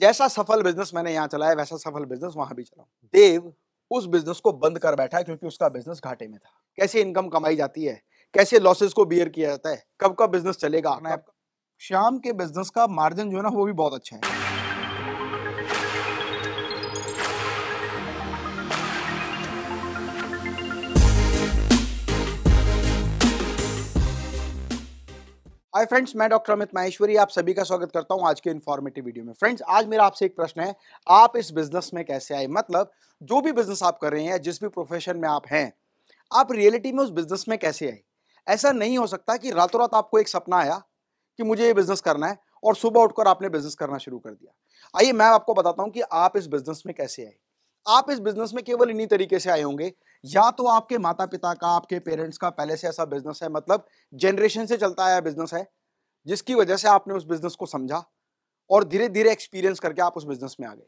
जैसा सफल बिजनेस मैंने यहाँ चलाया वैसा सफल बिजनेस वहां भी चलाऊ देव उस बिजनेस को बंद कर बैठा है क्योंकि उसका बिजनेस घाटे में था कैसे इनकम कमाई जाती है कैसे लॉसेस को बियर किया जाता है कब का बिजनेस चलेगा श्याम के बिजनेस का मार्जिन जो है ना वो भी बहुत अच्छा है हाय फ्रेंड्स मैं डॉक्टर अमित माहेश्वरी आप सभी का स्वागत करता हूं आज के इन्फॉर्मेटिव वीडियो में फ्रेंड्स आज मेरा आपसे एक प्रश्न है आप इस बिजनेस में कैसे आए मतलब जो भी बिजनेस आप कर रहे हैं जिस भी प्रोफेशन में आप हैं आप रियलिटी में उस बिजनेस में कैसे आए ऐसा नहीं हो सकता कि रातों रात आपको एक सपना आया कि मुझे ये बिजनेस करना है और सुबह उठकर आपने बिजनेस करना शुरू कर दिया आइए मैं आपको बताता हूँ कि आप इस बिजनेस में कैसे आए आप इस बिजनेस में केवल इन्हीं तरीके से आए होंगे या तो आपके माता पिता का आपके पेरेंट्स का पहले से ऐसा बिजनेस है मतलब जनरेशन से चलता आया बिजनेस है जिसकी वजह से आपने उस बिजनेस को समझा और धीरे धीरे एक्सपीरियंस करके आप उस बिजनेस में आ गए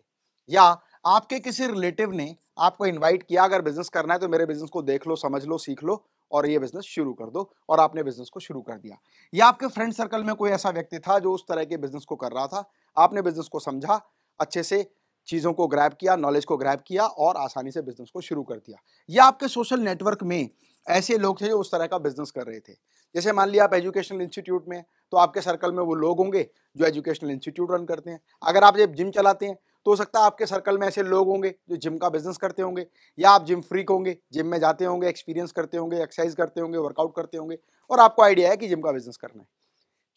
या आपके किसी रिलेटिव ने आपको इनवाइट किया अगर बिजनेस करना है तो मेरे बिजनेस को देख लो समझ लो सीख लो और ये बिजनेस शुरू कर दो और आपने बिजनेस को शुरू कर दिया या आपके फ्रेंड सर्कल में कोई ऐसा व्यक्ति था जो उस तरह के बिजनेस को कर रहा था आपने बिजनेस को समझा अच्छे से चीज़ों को ग्रैब किया नॉलेज को ग्रैब किया और आसानी से बिजनेस को शुरू कर दिया या आपके सोशल नेटवर्क में ऐसे लोग थे जो उस तरह का बिजनेस कर रहे थे जैसे मान लिया आप एजुकेशनल इंस्टीट्यूट में तो आपके सर्कल में वो लोग होंगे जो एजुकेशनल इंस्टीट्यूट रन करते हैं अगर आप जब जिम चलाते हैं तो हो सकता है आपके सर्कल में ऐसे लोग होंगे जो जिम का बिजनेस करते होंगे या आप जिम फ्रीक होंगे जिम में जाते होंगे एक्सपीरियंस करते होंगे एक्सरसाइज करते होंगे वर्कआउट करते होंगे और आपको आइडिया है कि जिम का बिजनेस करना है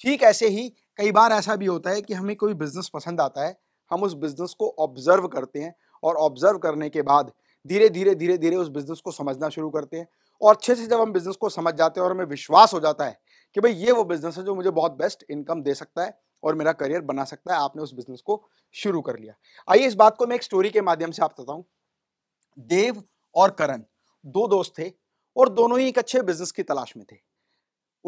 ठीक ऐसे ही कई बार ऐसा भी होता है कि हमें कोई बिजनेस पसंद आता है हम उस बिज़नेस को ऑब्ज़र्व करते हैं और ऑब्ज़र्व करने के बाद धीरे धीरे धीरे धीरे उस बिज़नेस को समझना शुरू करते हैं और अच्छे से जब हम बिज़नेस को समझ जाते हैं और हमें विश्वास हो जाता है कि भाई ये वो बिज़नेस है जो मुझे बहुत बेस्ट इनकम दे सकता है और मेरा करियर बना सकता है आपने उस बिज़नेस को शुरू कर लिया आइए इस बात को मैं एक स्टोरी के माध्यम से आप बताऊं देव और करण दो दोस्त थे और दोनों ही एक अच्छे बिज़नेस की तलाश में थे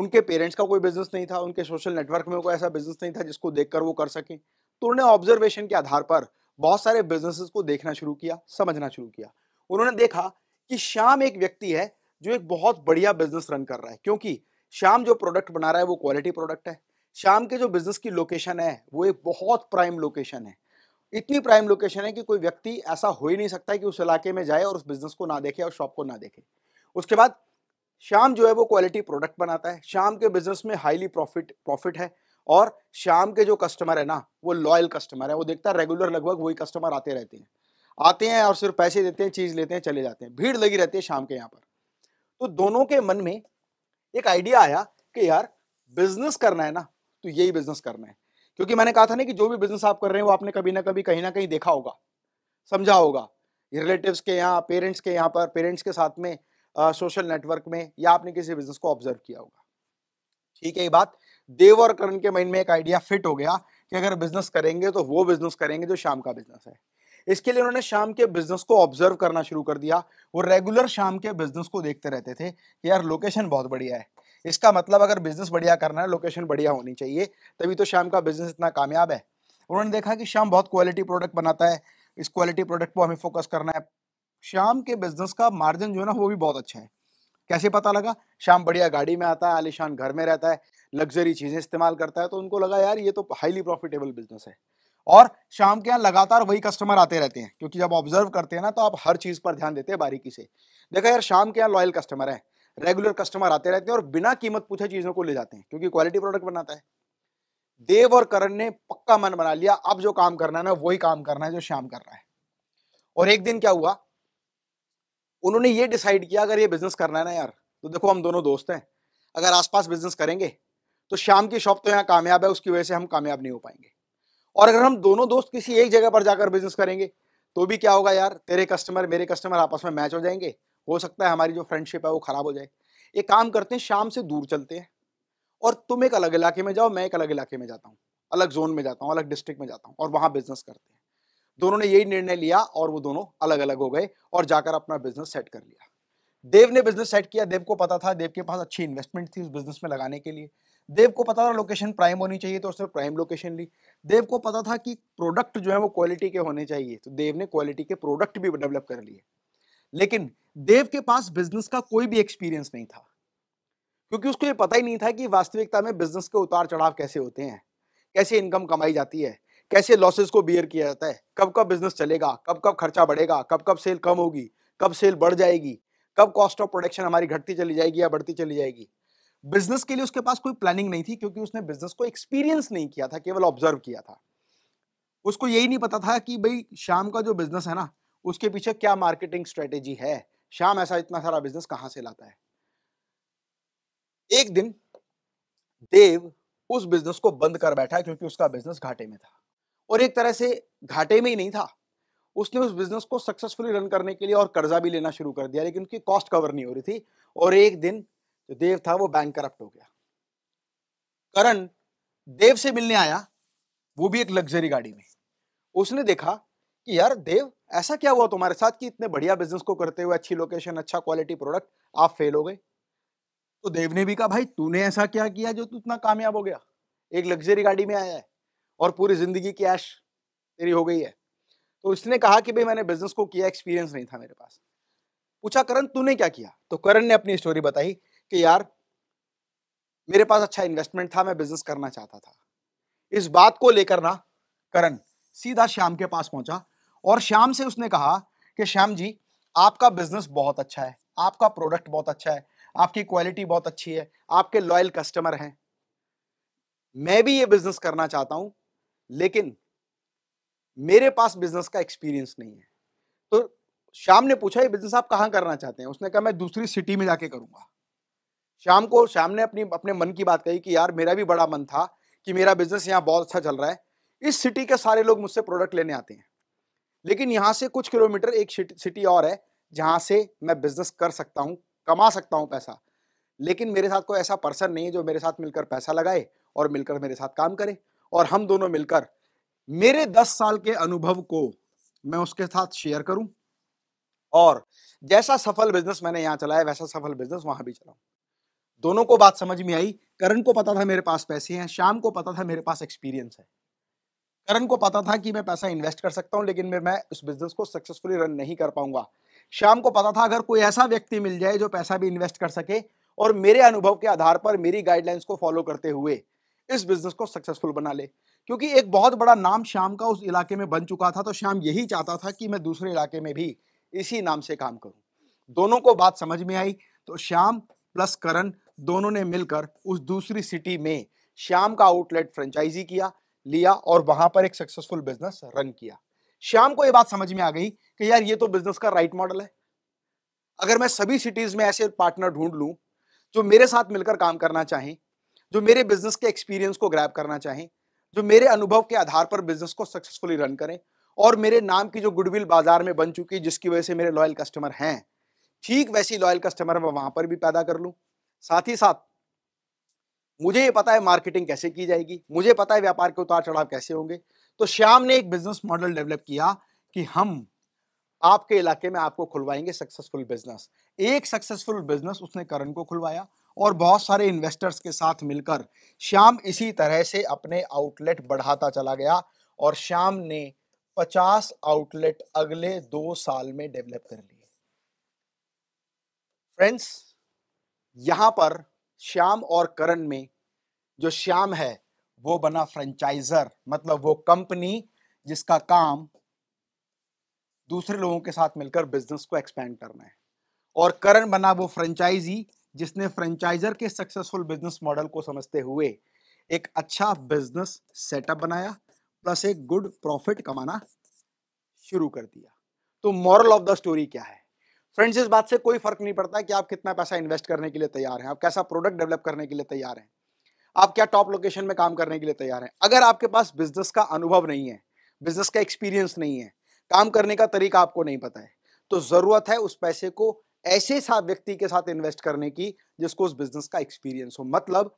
उनके पेरेंट्स का कोई बिजनेस नहीं था उनके सोशल नेटवर्क में कोई ऐसा बिजनेस नहीं था जिसको देखकर वो कर सकें तो उन्होंने ऑब्जर्वेशन के आधार पर बहुत सारे बिजनेसेस को देखना शुरू किया समझना शुरू किया उन्होंने देखा कि श्याम एक व्यक्ति है जो एक बहुत बढ़िया बिजनेस रन कर रहा है क्योंकि श्याम जो प्रोडक्ट बना रहा है वो क्वालिटी प्रोडक्ट है श्याम के जो बिजनेस की लोकेशन है वो एक बहुत प्राइम लोकेशन है इतनी प्राइम लोकेशन है कि कोई व्यक्ति ऐसा हो ही नहीं सकता कि उस इलाके में जाए और उस बिजनेस को ना देखे और शॉप को ना देखे उसके बाद शाम जो है वो क्वालिटी प्रोडक्ट बनाता है शाम के बिजनेस में हाईली प्रॉफिट प्रॉफिट है और शाम के जो कस्टमर है ना वो लॉयल कस्टमर है वो देखता है रेगुलर लगभग वही कस्टमर आते रहते हैं आते हैं और सिर्फ पैसे देते हैं चीज़ लेते हैं चले जाते हैं भीड़ लगी रहती है शाम के यहाँ पर तो दोनों के मन में एक आइडिया आया कि यार बिजनेस करना है ना तो यही बिजनेस करना है क्योंकि मैंने कहा था ना कि जो भी बिजनेस आप कर रहे हैं वो आपने कभी ना कभी कहीं ना कहीं देखा होगा समझा होगा रिलेटिव्स के यहाँ पेरेंट्स के यहाँ पर पेरेंट्स के साथ में सोशल नेटवर्क में या आपने किसी बिजनेस को ऑब्जर्व किया होगा ठीक है ये बात देव और करण के माइंड में एक आइडिया फिट हो गया कि अगर बिजनेस करेंगे तो वो बिजनेस करेंगे जो शाम का बिजनेस है इसके लिए उन्होंने शाम के बिजनेस को ऑब्जर्व करना शुरू कर दिया वो रेगुलर शाम के बिजनेस को देखते रहते थे कि यार लोकेशन बहुत बढ़िया है इसका मतलब अगर बिजनेस बढ़िया करना है लोकेशन बढ़िया होनी चाहिए तभी तो शाम का बिजनेस इतना कामयाब है उन्होंने देखा कि शाम बहुत क्वालिटी प्रोडक्ट बनाता है इस क्वालिटी प्रोडक्ट पर हमें फोकस करना है शाम के बिजनेस का मार्जिन जो है ना वो भी बहुत अच्छा है कैसे पता लगा शाम बढ़िया गाड़ी में आता है आलिशान घर में रहता है लग्जरी चीज़ें इस्तेमाल करता है तो उनको लगा यार ये तो हाईली प्रॉफिटेबल बिजनेस है और शाम के यहाँ लगातार वही कस्टमर आते रहते हैं क्योंकि जब ऑब्जर्व करते हैं ना तो आप हर चीज़ पर ध्यान देते हैं बारीकी से देखा यार शाम के यहाँ लॉयल कस्टमर है रेगुलर कस्टमर आते रहते हैं और बिना कीमत पूछे चीज़ों को ले जाते हैं क्योंकि क्वालिटी प्रोडक्ट बनाता है देव और करण ने पक्का मन बना लिया अब जो काम करना है ना वही काम करना है जो श्याम कर रहा है और एक दिन क्या हुआ उन्होंने ये डिसाइड किया अगर ये बिजनेस करना है ना यार तो देखो हम दोनों दोस्त हैं अगर आसपास बिजनेस करेंगे तो शाम की शॉप तो यहाँ कामयाब है उसकी वजह से हम कामयाब नहीं हो पाएंगे और अगर हम दोनों दोस्त किसी एक जगह पर जाकर बिजनेस करेंगे तो भी क्या होगा यार तेरे कस्टमर मेरे कस्टमर आपस में मैच हो जाएंगे हो सकता है हमारी जो फ्रेंडशिप है वो ख़राब हो जाए एक काम करते हैं शाम से दूर चलते हैं और तुम एक अलग इलाके में जाओ मैं एक अलग इलाके में जाता हूँ अलग जोन में जाता हूँ अलग डिस्ट्रिक्ट में जाता हूँ और वहाँ बिजनेस करते हैं दोनों ने यही निर्णय लिया और वो दोनों अलग अलग हो गए और जाकर अपना बिजनेस सेट कर लिया देव ने बिजनेस सेट किया देव को पता था देव के पास अच्छी इन्वेस्टमेंट थी उस बिजनेस में लगाने के लिए देव को पता था लोकेशन प्राइम होनी चाहिए तो उसने प्राइम लोकेशन ली देव को पता था कि प्रोडक्ट जो है वो क्वालिटी के होने चाहिए तो देव ने क्वालिटी के प्रोडक्ट भी डेवलप कर लिए लेकिन देव के पास बिजनेस का कोई भी एक्सपीरियंस नहीं था क्योंकि उसको ये पता ही नहीं था कि वास्तविकता में बिजनेस के उतार चढ़ाव कैसे होते हैं कैसे इनकम कमाई जाती है कैसे लॉसेस को बियर किया जाता है कब कब बिजनेस चलेगा कब कब खर्चा बढ़ेगा कब कब सेल कम होगी कब सेल बढ़ जाएगी कब कॉस्ट ऑफ प्रोडक्शन हमारी घटती चली जाएगी या बढ़ती चली जाएगी बिजनेस के लिए उसके पास कोई प्लानिंग नहीं थी क्योंकि उसने बिजनेस को एक्सपीरियंस नहीं किया था केवल ऑब्जर्व किया था उसको यही नहीं पता था कि भाई शाम का जो बिजनेस है ना उसके पीछे क्या मार्केटिंग स्ट्रेटेजी है शाम ऐसा इतना सारा बिजनेस कहां से लाता है एक दिन देव उस बिजनेस को बंद कर बैठा क्योंकि उसका बिजनेस घाटे में था और एक तरह से घाटे में ही नहीं था उसने उस बिजनेस को सक्सेसफुली रन करने के लिए और कर्जा भी लेना शुरू कर दिया लेकिन उसकी कॉस्ट कवर नहीं हो रही थी और एक दिन जो देव था वो बैंक करप्ट हो गया करण देव से मिलने आया वो भी एक लग्जरी गाड़ी में उसने देखा कि यार देव ऐसा क्या हुआ तुम्हारे साथ कि इतने बढ़िया बिजनेस को करते हुए अच्छी लोकेशन अच्छा क्वालिटी प्रोडक्ट आप फेल हो गए तो देव ने भी कहा भाई तूने ऐसा क्या किया जो तू इतना कामयाब हो गया एक लग्जरी गाड़ी में आया है और पूरी जिंदगी की ऐश तेरी हो गई है तो उसने कहा कि भाई मैंने बिजनेस को किया एक्सपीरियंस नहीं था मेरे पास पूछा करण तूने क्या किया तो करण ने अपनी स्टोरी बताई कि यार मेरे पास अच्छा इन्वेस्टमेंट था मैं बिजनेस करना चाहता था इस बात को लेकर ना करण सीधा श्याम के पास पहुंचा और श्याम से उसने कहा कि श्याम जी आपका बिजनेस बहुत अच्छा है आपका प्रोडक्ट बहुत अच्छा है आपकी क्वालिटी बहुत अच्छी है आपके लॉयल कस्टमर हैं मैं भी ये बिजनेस करना चाहता हूं लेकिन मेरे पास बिजनेस का एक्सपीरियंस नहीं है तो श्याम ने पूछा ये बिजनेस आप कहाँ करना चाहते हैं उसने कहा मैं दूसरी सिटी में जाके करूंगा शाम को शाम ने अपनी अपने मन की बात कही कि यार मेरा भी बड़ा मन था कि मेरा बिजनेस यहाँ बहुत अच्छा चल रहा है इस सिटी के सारे लोग मुझसे प्रोडक्ट लेने आते हैं लेकिन यहाँ से कुछ किलोमीटर एक सिटी और है जहाँ से मैं बिजनेस कर सकता हूँ कमा सकता हूँ पैसा लेकिन मेरे साथ कोई ऐसा पर्सन नहीं है जो मेरे साथ मिलकर पैसा लगाए और मिलकर मेरे साथ काम करे और हम दोनों मिलकर मेरे दस साल के अनुभव को मैं उसके साथ शेयर करूं और जैसा सफल बिजनेस मैंने यहाँ चलाया वैसा सफल बिजनेस वहां भी चलाऊं दोनों को बात समझ में आई करण को पता था मेरे पास पैसे हैं शाम को पता था मेरे पास एक्सपीरियंस है करण को पता था कि मैं पैसा इन्वेस्ट कर सकता हूं लेकिन मैं मैं उस बिजनेस को सक्सेसफुली रन नहीं कर पाऊंगा शाम को पता था अगर कोई ऐसा व्यक्ति मिल जाए जो पैसा भी इन्वेस्ट कर सके और मेरे अनुभव के आधार पर मेरी गाइडलाइंस को फॉलो करते हुए इस बिजनेस को सक्सेसफुल बना ले क्योंकि एक बहुत बड़ा नाम शाम का उस इलाके में बन चुका था तो शाम यही चाहता था कि मैं दूसरे इलाके में भी इसी नाम से काम करूं दोनों को बात समझ में आई तो श्याम प्लस करण दोनों ने मिलकर उस दूसरी सिटी में श्याम का आउटलेट फ्रेंचाइजी किया लिया और वहां पर एक सक्सेसफुल बिजनेस रन किया श्याम को यह बात समझ में आ गई कि यार ये तो बिजनेस का राइट मॉडल है अगर मैं सभी सिटीज में ऐसे पार्टनर ढूंढ लूं जो मेरे साथ मिलकर काम करना चाहें जो मेरे बिजनेस के एक्सपीरियंस को ग्रैप करना चाहें जो मेरे अनुभव के आधार पर बिजनेस को सक्सेसफुली रन करें और मेरे नाम की जो गुडविल बाजार में बन चुकी है जिसकी वजह से मेरे लॉयल कस्टमर हैं ठीक वैसी लॉयल कस्टमर मैं वहां पर भी पैदा कर लूँ साथ ही साथ मुझे ये पता है मार्केटिंग कैसे की जाएगी मुझे पता है व्यापार के उतार चढ़ाव कैसे होंगे तो श्याम ने एक बिजनेस मॉडल डेवलप किया कि हम आपके इलाके में आपको खुलवाएंगे सक्सेसफुल बिजनेस एक सक्सेसफुल बिजनेस उसने करण को खुलवाया और बहुत सारे इन्वेस्टर्स के साथ मिलकर श्याम इसी तरह से अपने आउटलेट बढ़ाता चला गया और श्याम ने 50 आउटलेट अगले दो साल में डेवलप कर लिए फ्रेंड्स यहां पर श्याम और करण में जो श्याम है वो बना फ्रेंचाइजर मतलब वो कंपनी जिसका काम दूसरे लोगों के साथ मिलकर बिजनेस को एक्सपेंड करना है और करण बना वो फ्रेंचाइजी जिसने फ्रेंचाइजर के सक्सेसफुल बिजनेस मॉडल को समझते हुए एक अच्छा बिजनेस सेटअप बनाया प्लस एक गुड प्रॉफिट कमाना शुरू कर दिया तो मॉरल ऑफ द स्टोरी क्या है फ्रेंड्स इस बात से कोई फर्क नहीं पड़ता कि आप कितना पैसा इन्वेस्ट करने के लिए तैयार हैं आप कैसा प्रोडक्ट डेवलप करने के लिए तैयार हैं आप क्या टॉप लोकेशन में काम करने के लिए तैयार हैं अगर आपके पास बिजनेस का अनुभव नहीं है बिजनेस का एक्सपीरियंस नहीं है काम करने का तरीका आपको नहीं पता है तो ज़रूरत है उस पैसे को ऐसे साथ व्यक्ति के साथ इन्वेस्ट करने की जिसको उस बिजनेस का एक्सपीरियंस हो मतलब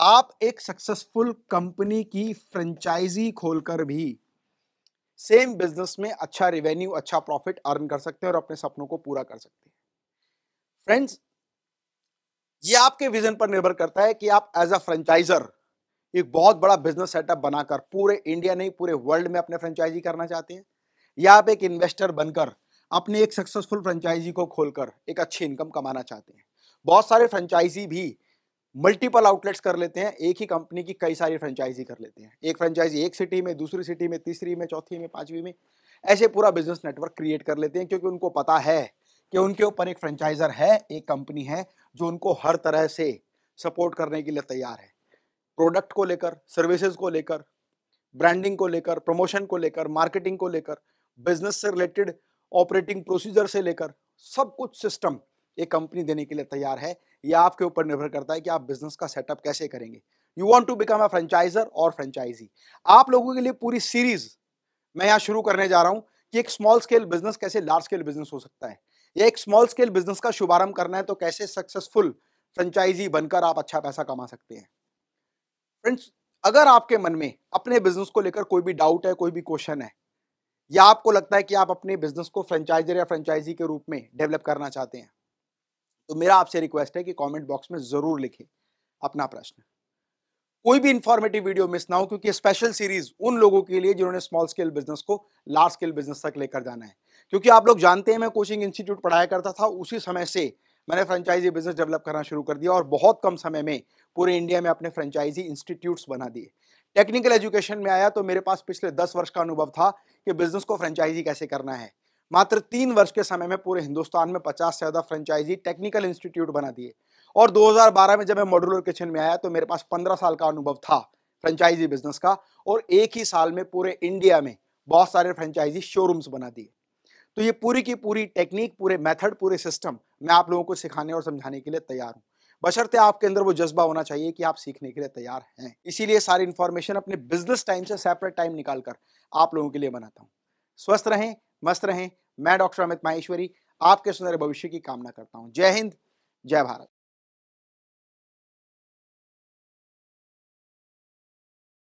आप एक सक्सेसफुल कंपनी की फ्रेंचाइजी खोलकर भी सेम बिजनेस में अच्छा रेवेन्यू अच्छा प्रॉफिट अर्न कर सकते हैं और अपने सपनों को पूरा कर सकते हैं फ्रेंड्स ये आपके विजन पर निर्भर करता है कि आप एज अ फ्रेंचाइजर एक बहुत बड़ा बिजनेस सेटअप बनाकर पूरे इंडिया नहीं पूरे वर्ल्ड में अपने फ्रेंचाइजी करना चाहते हैं या आप एक इन्वेस्टर बनकर अपने एक सक्सेसफुल फ्रेंचाइजी को खोलकर एक अच्छी इनकम कमाना चाहते हैं बहुत सारे फ्रेंचाइजी भी मल्टीपल आउटलेट्स कर लेते हैं एक ही कंपनी की कई सारी फ्रेंचाइजी कर लेते हैं एक फ्रेंचाइजी एक सिटी में दूसरी सिटी में तीसरी में चौथी में पाँचवीं में ऐसे पूरा बिजनेस नेटवर्क क्रिएट कर लेते हैं क्योंकि उनको पता है कि उनके ऊपर एक फ्रेंचाइजर है एक कंपनी है जो उनको हर तरह से सपोर्ट करने के लिए तैयार है प्रोडक्ट को लेकर सर्विसेज को लेकर ब्रांडिंग को लेकर प्रमोशन को लेकर मार्केटिंग को लेकर बिजनेस से रिलेटेड ऑपरेटिंग प्रोसीजर से लेकर सब कुछ सिस्टम एक कंपनी देने के लिए तैयार है यह आपके ऊपर निर्भर करता है कि आप बिजनेस का सेटअप कैसे करेंगे you want to become a franchiser or franchisee आप लोगों के लिए पूरी सीरीज मैं यहाँ शुरू करने जा रहा हूँ कि एक स्मॉल स्केल बिजनेस कैसे लार्ज स्केल बिजनेस हो सकता है या एक स्मॉल स्केल बिजनेस का शुभारंभ करना है तो कैसे सक्सेसफुल फ्रेंचाइजी बनकर आप अच्छा पैसा कमा सकते हैं फ्रेंड्स अगर आपके मन में अपने बिजनेस को लेकर कोई भी डाउट है कोई भी क्वेश्चन है या आपको लगता है कि आप अपने बिजनेस को फ्रेंचाइजर या फ्रेंचाइजी के रूप में डेवलप करना चाहते हैं तो मेरा आपसे रिक्वेस्ट है कि कमेंट बॉक्स में ज़रूर लिखें अपना प्रश्न कोई भी इंफॉर्मेटिव वीडियो मिस ना हो क्योंकि स्पेशल सीरीज उन लोगों के लिए जिन्होंने स्मॉल स्केल बिजनेस को लार्ज स्केल बिजनेस तक लेकर जाना है क्योंकि आप लोग जानते हैं मैं कोचिंग इंस्टीट्यूट पढ़ाया करता था उसी समय से मैंने फ्रेंचाइजी बिजनेस डेवलप करना शुरू कर दिया और बहुत कम समय में पूरे इंडिया में अपने फ्रेंचाइजी इंस्टीट्यूट्स बना दिए टेक्निकल एजुकेशन में आया तो मेरे पास पिछले दस वर्ष का अनुभव था कि बिजनेस को फ्रेंचाइजी कैसे करना है मात्र तीन वर्ष के समय में पूरे हिंदुस्तान में पचास से ज़्यादा फ्रेंचाइजी टेक्निकल इंस्टीट्यूट बना दिए और 2012 में जब मैं मॉड्यूलर किचन में आया तो मेरे पास 15 साल का अनुभव था फ्रेंचाइजी बिजनेस का और एक ही साल में पूरे इंडिया में बहुत सारे फ्रेंचाइजी शोरूम्स बना दिए तो ये पूरी की पूरी टेक्निक पूरे मेथड पूरे सिस्टम मैं आप लोगों को सिखाने और समझाने के लिए तैयार हूँ बशर्ते आपके अंदर वो जज्बा होना चाहिए कि आप सीखने के लिए तैयार हैं इसीलिए सारी इन्फॉर्मेशन अपने बिजनेस टाइम से सेपरेट टाइम निकाल कर आप लोगों के लिए बनाता हूँ स्वस्थ रहें मस्त रहें मैं डॉक्टर अमित माहेश्वरी आपके सुंदर भविष्य की कामना करता हूँ जय हिंद जय भारत